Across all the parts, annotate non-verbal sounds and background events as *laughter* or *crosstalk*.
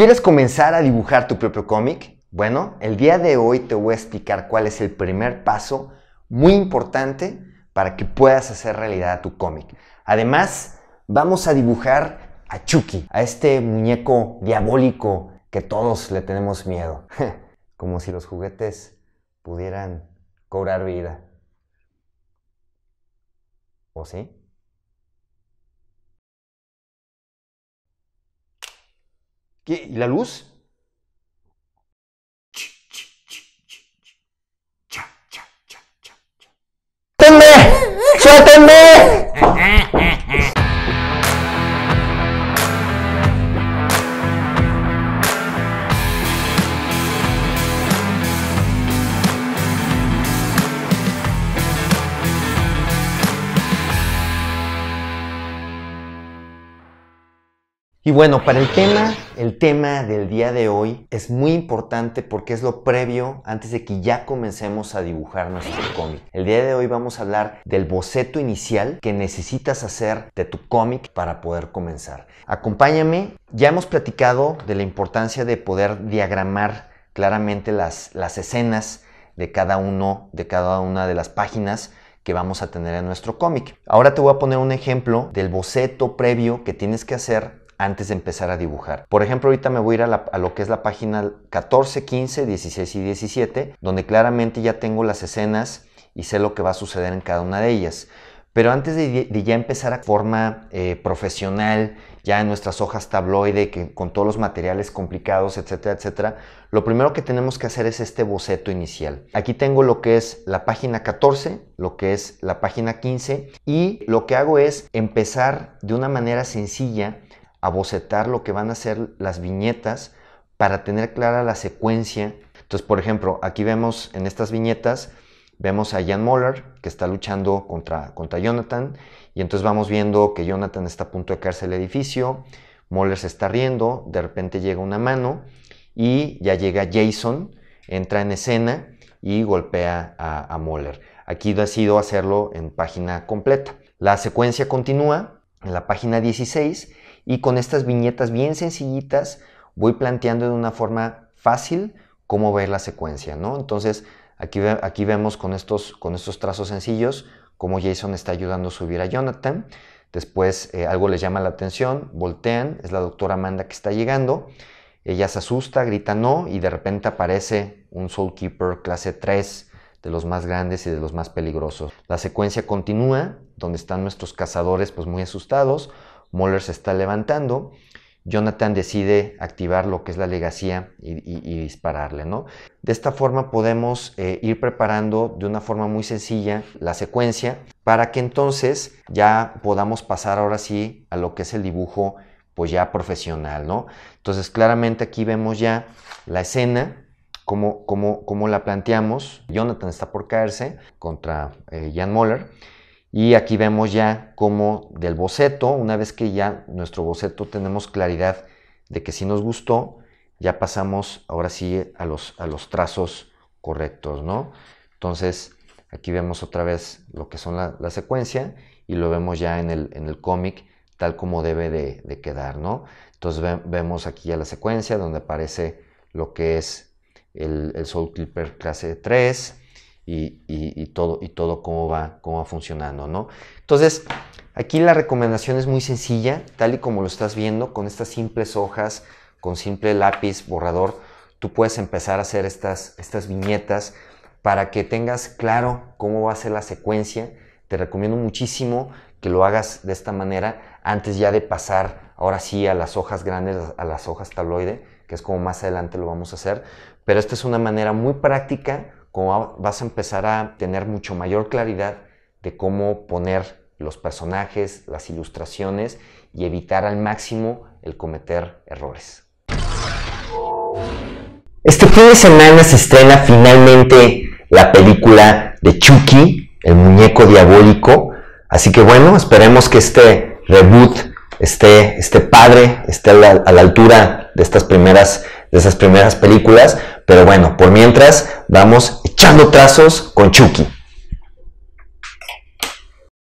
¿Quieres comenzar a dibujar tu propio cómic? Bueno, el día de hoy te voy a explicar cuál es el primer paso muy importante para que puedas hacer realidad tu cómic. Además, vamos a dibujar a Chucky, a este muñeco diabólico que todos le tenemos miedo. *laughs* Como si los juguetes pudieran cobrar vida. ¿O sí? ¿Y la luz? ¡Suéltenme! ¡Suéltenme! Y bueno, para el tema el tema del día de hoy es muy importante porque es lo previo antes de que ya comencemos a dibujar nuestro cómic. El día de hoy vamos a hablar del boceto inicial que necesitas hacer de tu cómic para poder comenzar. Acompáñame, ya hemos platicado de la importancia de poder diagramar claramente las, las escenas de cada uno, de cada una de las páginas que vamos a tener en nuestro cómic. Ahora te voy a poner un ejemplo del boceto previo que tienes que hacer antes de empezar a dibujar. Por ejemplo, ahorita me voy a ir a, lo que es la página 14, 15, 16 y 17, donde claramente ya tengo las escenas y sé lo que va a suceder en cada una de ellas. Pero antes de, ya empezar a forma eh, profesional, ya en nuestras hojas tabloide, que, con todos los materiales complicados, etcétera, etcétera, lo primero que tenemos que hacer es este boceto inicial. Aquí tengo lo que es la página 14, lo que es la página 15, y lo que hago es empezar de una manera sencilla a bocetar lo que van a ser las viñetas para tener clara la secuencia. Entonces, por ejemplo, aquí vemos en estas viñetas, vemos a Jan Moller que está luchando contra, contra Jonathan y entonces vamos viendo que Jonathan está a punto de caerse el edificio, Moller se está riendo, de repente llega una mano y ya llega Jason, entra en escena y golpea a, a Moller. Aquí decido hacerlo en página completa. La secuencia continúa en la página 16 y con estas viñetas bien sencillitas voy planteando de una forma fácil cómo ver la secuencia, ¿no? Entonces aquí, vemos con estos, trazos sencillos cómo Jason está ayudando a subir a Jonathan. Después eh, algo les llama la atención, voltean, es la doctora Amanda que está llegando. Ella se asusta, grita no y de repente aparece un Soul Keeper clase 3, de los más grandes y de los más peligrosos. La secuencia continúa, donde están nuestros cazadores pues muy asustados. Moller se está levantando. Jonathan decide activar lo que es la legacía y, dispararle, ¿no? De esta forma podemos eh, ir preparando de una forma muy sencilla la secuencia para que entonces ya podamos pasar ahora sí a lo que es el dibujo pues ya profesional, ¿no? Entonces claramente aquí vemos ya la escena, ...como como como la planteamos. Jonathan está por caerse contra eh, Jan Moller y aquí vemos ya cómo del boceto, una vez que ya nuestro boceto tenemos claridad de que sí nos gustó, ya pasamos ahora sí a los, a los trazos correctos, ¿no? Entonces, aquí vemos otra vez lo que son la, secuencia y lo vemos ya en el, en el cómic tal como debe de, quedar, ¿no? Entonces vemos aquí ya la secuencia donde aparece lo que es el, el Soul Clipper clase 3, y, todo, y todo cómo, va, cómo va funcionando, ¿no? Entonces, aquí la recomendación es muy sencilla, tal y como lo estás viendo, con estas simples hojas, con simple lápiz, borrador, tú puedes empezar a hacer estas, estas viñetas para que tengas claro cómo va a ser la secuencia. Te recomiendo muchísimo que lo hagas de esta manera antes ya de pasar ahora sí a las hojas grandes, a las hojas tabloide, que es como más adelante lo vamos a hacer. Pero esta es una manera muy práctica vas a empezar a tener mucho mayor claridad de cómo poner los personajes, las ilustraciones y evitar al máximo el cometer errores. Este fin de semana se estrena finalmente la película de Chucky, el muñeco diabólico. Así que bueno, esperemos que este reboot esté, padre, esté a la altura de estas primeras de esas primeras películas. Pero bueno, por mientras, vamos echando trazos con Chucky.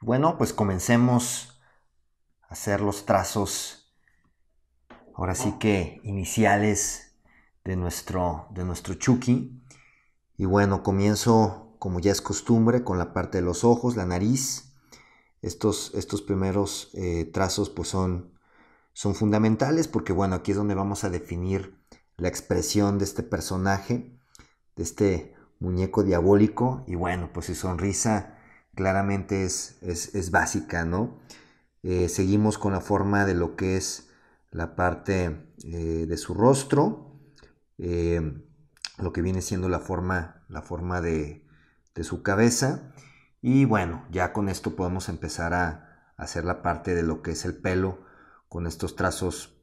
Bueno, pues comencemos a hacer los trazos, ahora sí que iniciales de nuestro, de nuestro Chucky. Y bueno, comienzo como ya es costumbre con la parte de los ojos, la nariz. Estos, estos primeros eh, trazos pues son, son fundamentales porque bueno, aquí es donde vamos a definir la expresión de este personaje, de este muñeco diabólico. Y bueno, pues su sonrisa claramente es, básica, ¿no? Eh, seguimos con la forma de lo que es la parte eh, de su rostro, eh, lo que viene siendo la forma, la forma de, su cabeza. Y bueno, ya con esto podemos empezar a hacer la parte de lo que es el pelo con estos trazos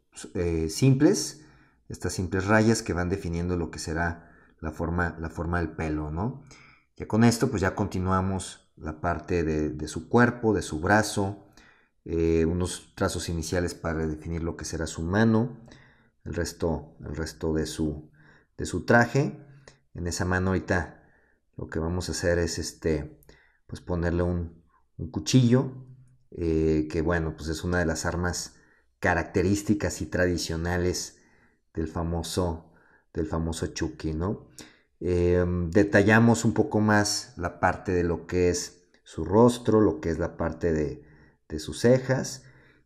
simples estas simples rayas que van definiendo lo que será la forma, la forma del pelo, ¿no? Ya con esto, pues ya continuamos la parte de, su cuerpo, de su brazo, eh, unos trazos iniciales para definir lo que será su mano, el resto, el resto de, su, de su traje. En esa mano ahorita lo que vamos a hacer es este, pues ponerle un, cuchillo, eh, que bueno, pues es una de las armas características y tradicionales del famoso, del famoso Chucky, ¿no? Em, detallamos un poco más la parte de lo que es su rostro, lo que es la parte de, sus cejas.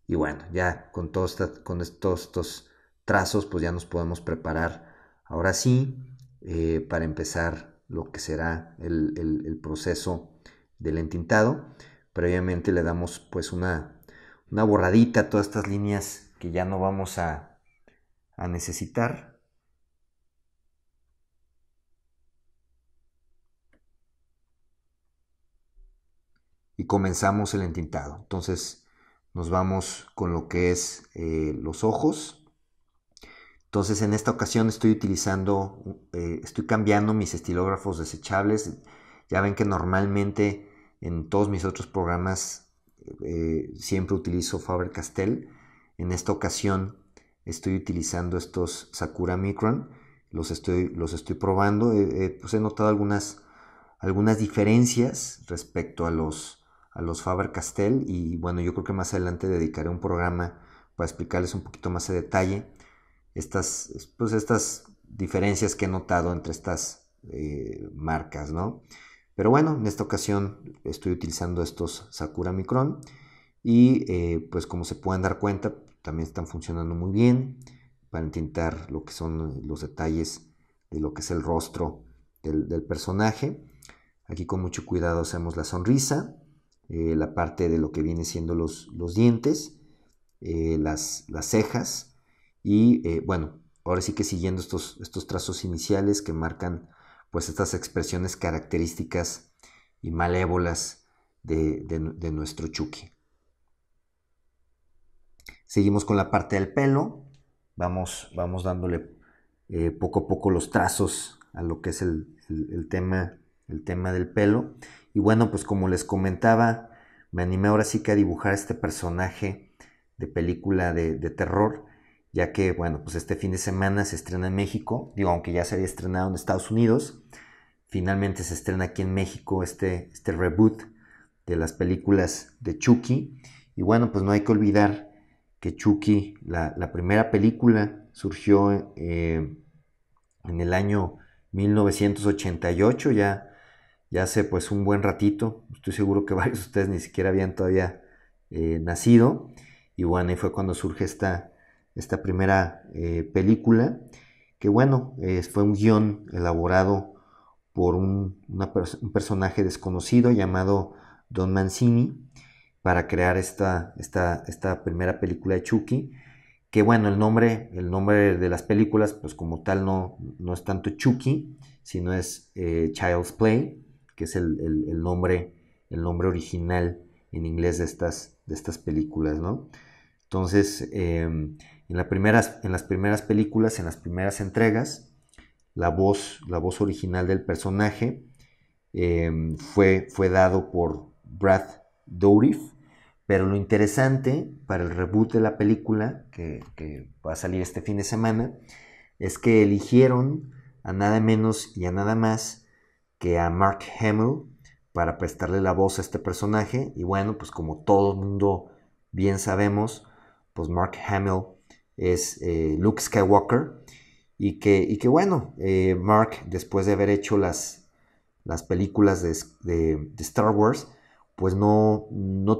Y bueno, ya con todos, con estos, trazos, pues ya nos podemos preparar ahora sí eh, para empezar lo que será el, proceso del entintado. Previamente le damos pues una, una borradita a todas estas líneas que ya no vamos a, a necesitar. Y comenzamos el entintado. Entonces nos vamos con lo que es eh, los ojos. Entonces en esta ocasión estoy utilizando, eh, estoy cambiando mis estilógrafos desechables. Ya ven que normalmente en todos mis otros programas eh, siempre utilizo Faber Castell. En esta ocasión estoy utilizando estos Sakura Micron, los estoy, los estoy probando, pues he notado algunas, algunas diferencias respecto a los, a los Faber-Castell y bueno, yo creo que más adelante dedicaré un programa para explicarles un poquito más de detalle estas, pues estas diferencias que he notado entre estas eh, marcas, ¿no? Pero bueno, en esta ocasión estoy utilizando estos Sakura Micron y eh, pues como se pueden dar cuenta, también están funcionando muy bien para intentar lo que son eh, los detalles de lo que es el rostro del, personaje. Aquí con mucho cuidado hacemos la sonrisa, eh, la parte de lo que viene siendo los, dientes, eh, las, cejas y bueno, ahora sí que siguiendo estos, trazos iniciales que marcan pues estas expresiones características y malévolas de, de nuestro Chucky. Seguimos con la parte del pelo. Vamos, vamos dándole eh, poco a poco los trazos a lo que es el, tema, el tema del pelo. Y bueno, pues como les comentaba, me animé ahora sí que a dibujar este personaje de película de, terror ya que, bueno, pues este fin de semana se estrena en México, digo, aunque ya se había estrenado en Estados Unidos, finalmente se estrena aquí en México este, este reboot de las películas de Chucky, y bueno, pues no hay que olvidar que Chucky, la, primera película, surgió eh, en el año 1988, ya, ya hace pues un buen ratito, estoy seguro que *laughs* varios de ustedes ni siquiera habían todavía eh, nacido, y bueno, ahí fue cuando surge esta, esta primera eh, película, que bueno, fue un guión elaborado por un personaje desconocido llamado Don Mancini, para crear esta, esta, esta primera película de Chucky. Que bueno, el nombre, el nombre de las películas, pues como tal no, no es tanto Chucky, sino es eh, Child's Play, que es el, nombre, el nombre original en inglés de estas, de estas películas, ¿no? Entonces, em, en, en las primeras películas, en las primeras entregas, la voz, la voz original del personaje em, fue, fue dado por Brad Dorif, Pero lo interesante para el reboot de la película, que, va a salir este fin de semana, es que eligieron a nada menos y a nada más que a Mark Hamill para prestarle la voz a este personaje. Y bueno, pues como todo el mundo bien sabemos, pues Mark Hamill es eh, Luke Skywalker. Y que, y que bueno, eh, Mark, después de haber hecho las, las películas de Star Wars, pues no,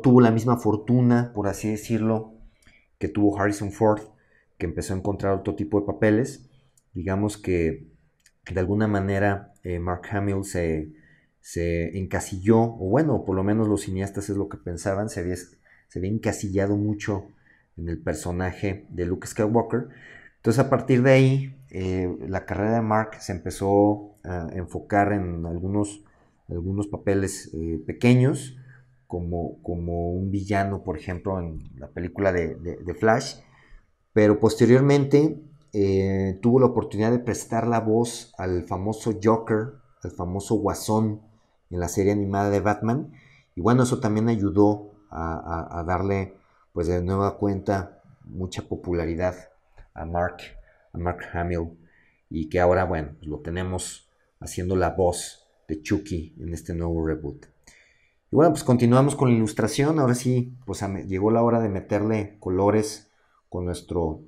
tuvo la misma fortuna, por así decirlo, que tuvo Harrison Ford, que empezó a encontrar otro tipo de papeles. Digamos que de alguna manera eh, Mark Hamill se, encasilló, o bueno, por lo menos los cineastas es lo que pensaban, se había, se encasillado mucho en el personaje de Luke Skywalker. Entonces a partir de ahí eh, la carrera de Mark se empezó a enfocar en algunos, algunos papeles eh, pequeños como, un villano, por ejemplo, en la película de, Flash, pero posteriormente eh, tuvo la oportunidad de prestar la voz al famoso Joker, al famoso Guasón en la serie animada de Batman, y bueno, eso también ayudó a, darle, pues de nueva cuenta, mucha popularidad a Mark, a Mark Hamill, y que ahora, bueno, pues, lo tenemos haciendo la voz de Chucky en este nuevo reboot. Y bueno, pues continuamos con la ilustración. Ahora sí, pues llegó la hora de meterle colores con, nuestro,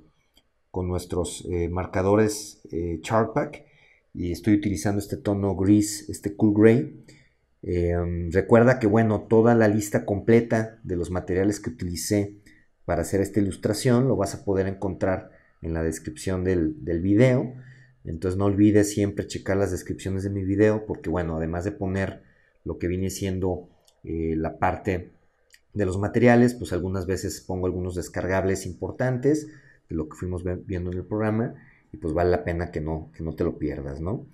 con nuestros eh, marcadores eh, Pack. Y estoy utilizando este tono gris, este Cool Gray. Em, recuerda que, bueno, toda la lista completa de los materiales que utilicé para hacer esta ilustración lo vas a poder encontrar en la descripción del, del video. Entonces no olvides siempre checar las descripciones de mi video porque, bueno, además de poner lo que viene siendo eh, la parte de los materiales, pues algunas veces pongo algunos descargables importantes de lo que fuimos viendo en el programa y pues vale la pena que no, que no te lo pierdas, ¿no?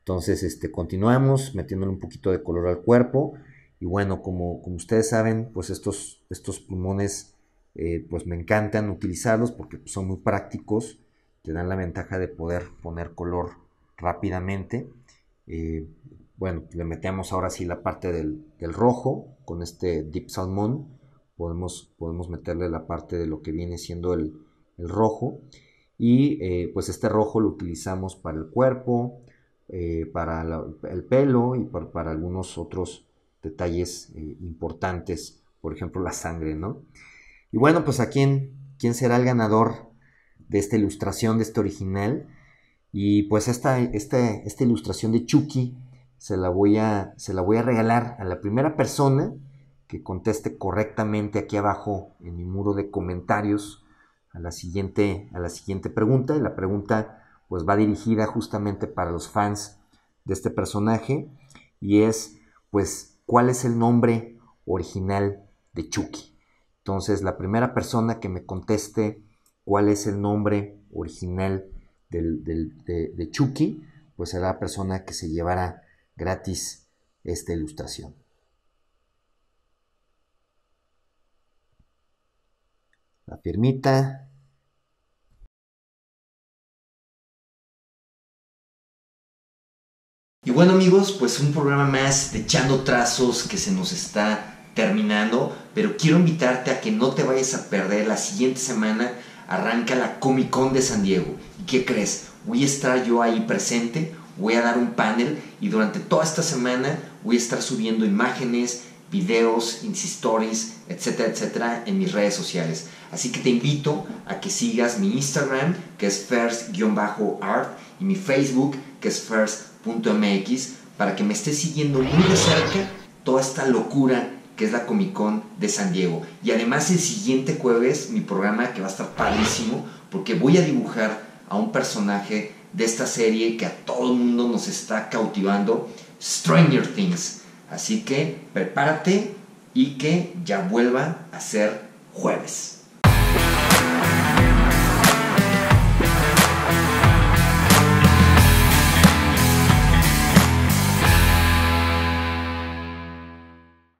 Entonces, este, continuamos metiéndole un poquito de color al cuerpo y bueno, como, como ustedes saben, pues estos, estos pulmones, eh, pues me encantan utilizarlos porque son muy prácticos, te dan la ventaja de poder poner color rápidamente. Eh, bueno, le metemos ahora sí la parte del, rojo con este Deep Salmon. Podemos, podemos, meterle la parte de lo que viene siendo el, rojo. Y eh, pues este rojo lo utilizamos para el cuerpo, eh, para el pelo y para algunos otros detalles eh, importantes, por ejemplo la sangre, ¿no? Y bueno, pues a quién, quién será el ganador de esta ilustración, de este original. Y pues esta ilustración de Chucky se la voy a, se la voy a regalar a la primera persona que conteste correctamente aquí abajo en mi muro de comentarios a la siguiente, a la siguiente pregunta. Y la pregunta pues va dirigida justamente para los fans de este personaje y es pues cuál es el nombre original de Chucky. Entonces la primera persona que me conteste cuál es el nombre original de, de, Chucky pues será la persona que se llevará gratis esta ilustración. La firmita. Y bueno amigos, pues un programa más de Echando Trazos que se nos está terminando, pero quiero invitarte a que no te vayas a perder la siguiente semana arranca la Comic Con de San Diego. ¿Y qué crees? Voy a estar yo ahí presente voy a dar un panel y durante toda esta semana voy a estar subiendo imágenes, videos, stories, etcétera, etcétera, en mis redes sociales. Así que te invito a que sigas mi Instagram, que es first-art, y mi Facebook, que es first.mx, para que me estés siguiendo muy de cerca toda esta locura que es la Comic Con de San Diego. Y además el siguiente jueves mi programa que va a estar padrísimo porque voy a dibujar a un personaje de esta serie que a todo el mundo nos está cautivando, Stranger Things. Así que prepárate y que ya vuelva a ser jueves.